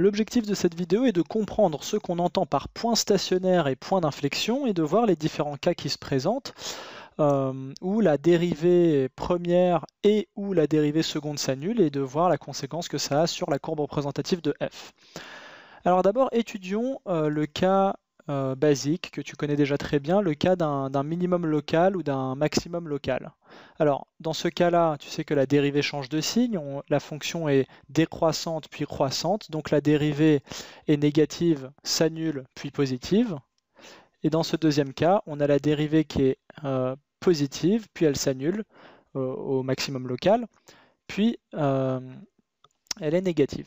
L'objectif de cette vidéo est de comprendre ce qu'on entend par point stationnaire et point d'inflexion et de voir les différents cas qui se présentent euh, où la dérivée première et où la dérivée seconde s'annule et de voir la conséquence que ça a sur la courbe représentative de f. Alors d'abord étudions euh, le cas euh, basique que tu connais déjà très bien, le cas d'un minimum local ou d'un maximum local. Alors, dans ce cas-là, tu sais que la dérivée change de signe, la fonction est décroissante puis croissante, donc la dérivée est négative, s'annule puis positive. Et dans ce deuxième cas, on a la dérivée qui est euh, positive, puis elle s'annule euh, au maximum local, puis elle est négative.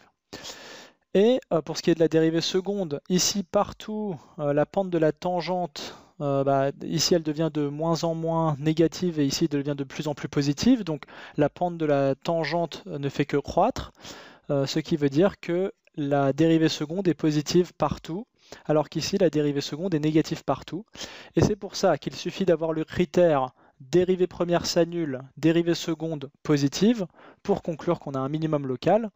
Et euh, pour ce qui est de la dérivée seconde, ici partout, euh, la pente de la tangente, euh, bah, ici elle devient de moins en moins négative et ici elle devient de plus en plus positive. Donc la pente de la tangente ne fait que croître, ce qui veut dire que la dérivée seconde est positive partout, alors qu'ici la dérivée seconde est négative partout. Et c'est pour ça qu'il suffit d'avoir le critère dérivée première s'annule, dérivée seconde positive, pour conclure qu'on a un minimum local.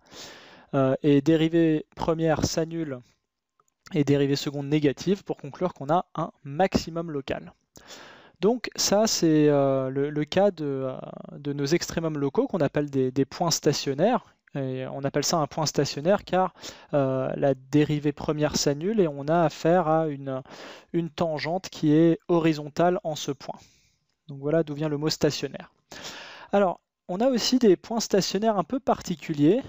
Euh, et dérivée première s'annule et dérivée seconde négative pour conclure qu'on a un maximum local. Donc ça, c'est euh, le, cas de, euh, nos extrémums locaux qu'on appelle des, points stationnaires. on appelle ça un point stationnaire car la dérivée première s'annule et on a affaire à une, tangente qui est horizontale en ce point. Donc voilà d'où vient le mot stationnaire. Alors, on a aussi des points stationnaires un peu particuliers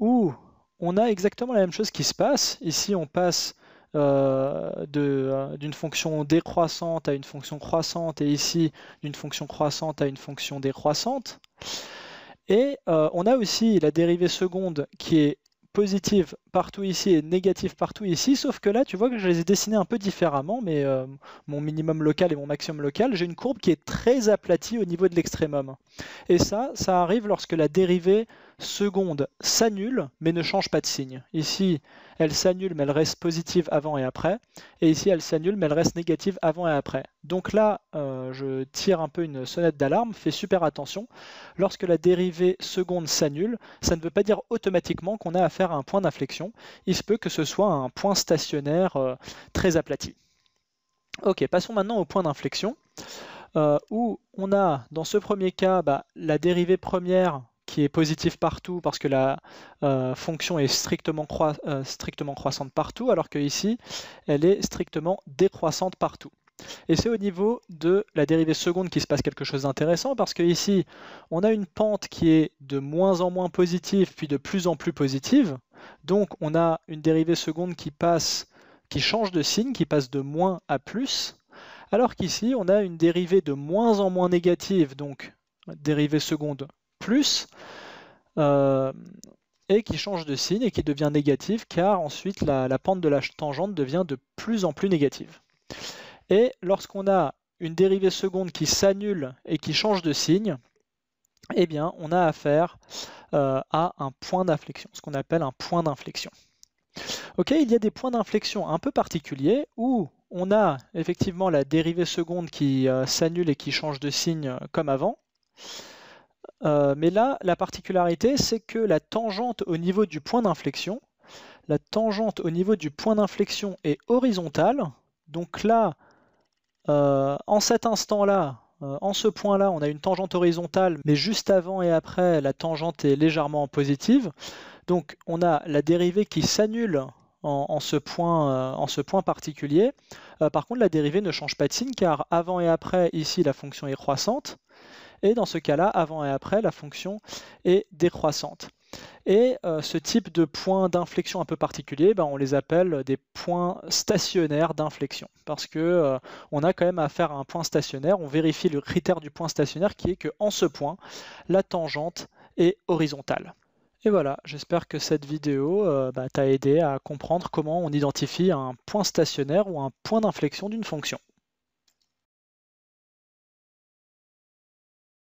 où on a exactement la même chose qui se passe. Ici, on passe euh, euh, d'une fonction décroissante à une fonction croissante, et ici, d'une fonction croissante à une fonction décroissante. Et euh, on a aussi la dérivée seconde qui est positive partout ici et négative partout ici, sauf que là, tu vois que je les ai dessinés un peu différemment, mais mon minimum local et mon maximum local, j'ai une courbe qui est très aplatie au niveau de l'extrémum. Et ça, ça arrive lorsque la dérivée seconde s'annule mais ne change pas de signe. Ici, elle s'annule mais elle reste positive avant et après. Et ici, elle s'annule mais elle reste négative avant et après. Donc là, euh, je tire un peu une sonnette d'alarme, fais super attention. Lorsque la dérivée seconde s'annule, ça ne veut pas dire automatiquement qu'on a affaire à un point d'inflexion. Il se peut que ce soit un point stationnaire euh, très aplati. Ok, passons maintenant au point d'inflexion. Euh, où on a dans ce premier cas bah, la dérivée première qui est positif partout parce que la euh, fonction est euh, strictement, croissante partout, alors qu'ici, elle est strictement décroissante partout. Et c'est au niveau de la dérivée seconde qu'il se passe quelque chose d'intéressant parce que ici, on a une pente qui est de moins en moins positive puis de plus en plus positive. Donc on a une dérivée seconde qui passe, qui change de signe, qui passe de moins à plus. Alors qu'ici, on a une dérivée de moins en moins négative, donc dérivée seconde plus, euh, et qui change de signe et qui devient négative, car ensuite la, pente de la tangente devient de plus en plus négative. Et lorsqu'on a une dérivée seconde qui s'annule et qui change de signe, eh bien, on a affaire euh, à un point d'inflexion, ce qu'on appelle un point d'inflexion. Ok, il y a des points d'inflexion un peu particuliers où on a effectivement la dérivée seconde qui euh, s'annule et qui change de signe comme avant. Euh, mais là, la particularité, c'est que la tangente au niveau du point d'inflexion, la tangente au niveau du point d'inflexion est horizontale. Donc là, euh, en cet instant-là, euh, en ce point-là, on a une tangente horizontale, mais juste avant et après, la tangente est légèrement positive. Donc on a la dérivée qui s'annule en, en ce point particulier. par contre, la dérivée ne change pas de signe car avant et après, ici, la fonction est croissante. Et dans ce cas-là, avant et après, la fonction est décroissante. Et euh, ce type de points d'inflexion un peu particulier, ben, on les appelle des points stationnaires d'inflexion. Parce que euh, a quand même affaire à un point stationnaire, on vérifie le critère du point stationnaire qui est que en ce point, la tangente est horizontale. Et voilà, j'espère que cette vidéo euh, ben, t'a aidé à comprendre comment on identifie un point stationnaire ou un point d'inflexion d'une fonction.